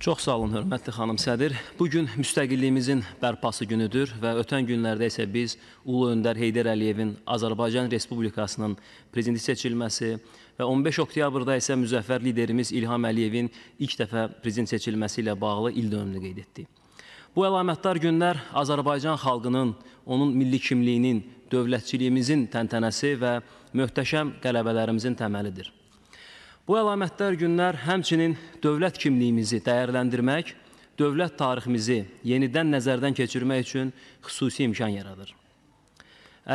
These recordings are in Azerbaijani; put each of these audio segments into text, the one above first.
Çox sağ olun, hörmətli xanım Sədir. Bugün müstəqilliyimizin bərpası günüdür və ötən günlərdə isə biz Ulu Öndər Heydər Əliyevin Azərbaycan Respublikasının prezidenti seçilməsi və 15 oktyabrda isə müzəffər liderimiz İlham Əliyevin ilk dəfə prezident seçilməsi ilə bağlı il dönümünü qeyd etdi. Bu əlamətdar günlər Azərbaycan xalqının, onun milli kimliyinin, dövlətçiliyimizin təntənəsi və möhtəşəm qələbələrimizin təməlidir. Bu əlamətdar günlər həmçinin dövlət kimliyimizi dəyərləndirmək, dövlət tariximizi yenidən nəzərdən keçirmək üçün xüsusi imkan yaradır.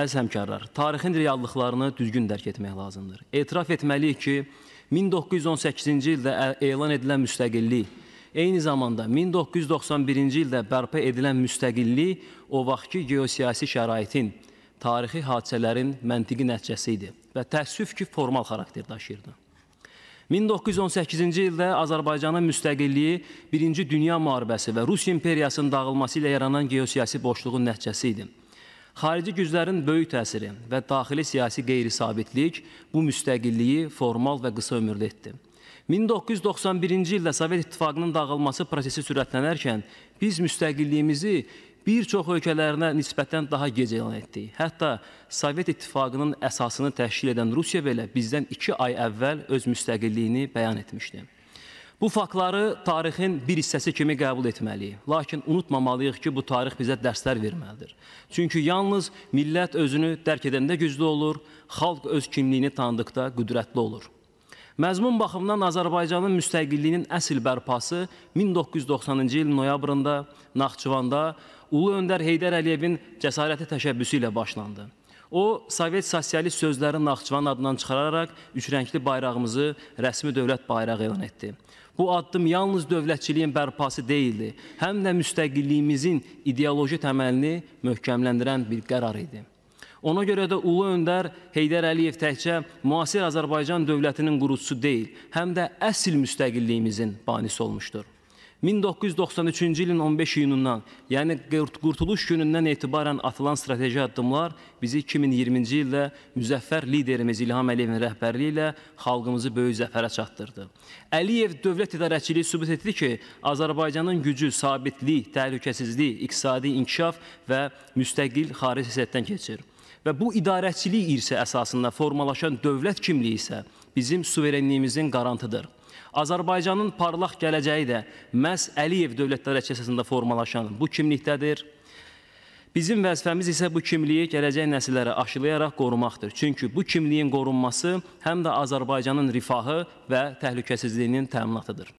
Əziz həmkarlar, tarixin reallıqlarını düzgün dərk etmək lazımdır. Etiraf etməliyik ki, 1918-ci ildə elan edilən müstəqillik, eyni zamanda 1991-ci ildə bərpa edilən müstəqillik o vaxtki geosiyasi şəraitin, tarixi hadisələrin məntiqi nəticəsi idi və təəssüf ki, formal xarakter daşıyırdı. 1918-ci ildə Azərbaycanın müstəqilliyi Birinci Dünya müharibəsi və Rusiya imperiyasının dağılması ilə yaranan geosiyasi boşluğun nəticəsi idi. Xarici güclərin böyük təsiri və daxili siyasi qeyri-sabitlik bu müstəqilliyi formal və qısa ömürlü etdi. 1991-ci ildə Sovet İttifaqının dağılması prosesi sürətlənərkən biz müstəqilliyimizi bir çox ölkələrinə nisbətən daha gec elan etdik. Hətta Sovet İttifaqının əsasını təşkil edən Rusiya belə bizdən iki ay əvvəl öz müstəqilliyini bəyan etmişdi. Bu faktları tarixin bir hissəsi kimi qəbul etməliyik. Lakin unutmamalıyıq ki, bu tarix bizə dərslər verməlidir. Çünki yalnız millət özünü dərk edəndə güclü olur, xalq öz kimliyini tanıdıqda qüdrətli olur. Məzmun baxımından Azərbaycanın müstəqilliyinin əsl bərpası 1990-cı il noyabrında Naxçıvanda Ulu Öndər Heydər Əliyevin cəsarəti təşəbbüsü ilə başlandı. O, Sovet sosialist sözləri Naxçıvan adından çıxararaq üçrəngli bayrağımızı rəsmi dövlət bayrağı elan etdi. Bu addım yalnız dövlətçiliyin bərpası deyildi, həm də müstəqilliyimizin ideoloji təməlini möhkəmləndirən bir qərar idi. Ona görə də Ulu Öndər Heydər Əliyev təkcə müasir Azərbaycan dövlətinin qurucusu deyil, həm də əsl müstəqilliyimizin banisi olmuşdur. 1993-cü ilin 15 iyunundan, yəni Qurtuluş günündən etibarən atılan strateji addımlar bizi 2020-ci ildə müzəffər liderimiz İlham Əliyevin rəhbərliyi ilə xalqımızı böyük zəfərə çatdırdı. Əliyev dövlət idarəçiliyi sübut etdi ki, Azərbaycanın gücü sabitlik, təhlükəsizlik, iqtisadi inkişaf və müstəqil xarici siyasətdən keçir. Və bu idarəçilik irsi əsasında formalaşan dövlət kimliyi isə bizim suverenliyimizin qarantıdır. Azərbaycanın parlaq gələcəyi də məhz Əliyev dövlətlər əkəsəsində formalaşan bu kimlikdədir. Bizim vəzifəmiz isə bu kimliyi gələcək nəsillərə aşılayaraq qorumaqdır. Çünki bu kimliyin qorunması həm də Azərbaycanın rifahı və təhlükəsizliyinin təminatıdır.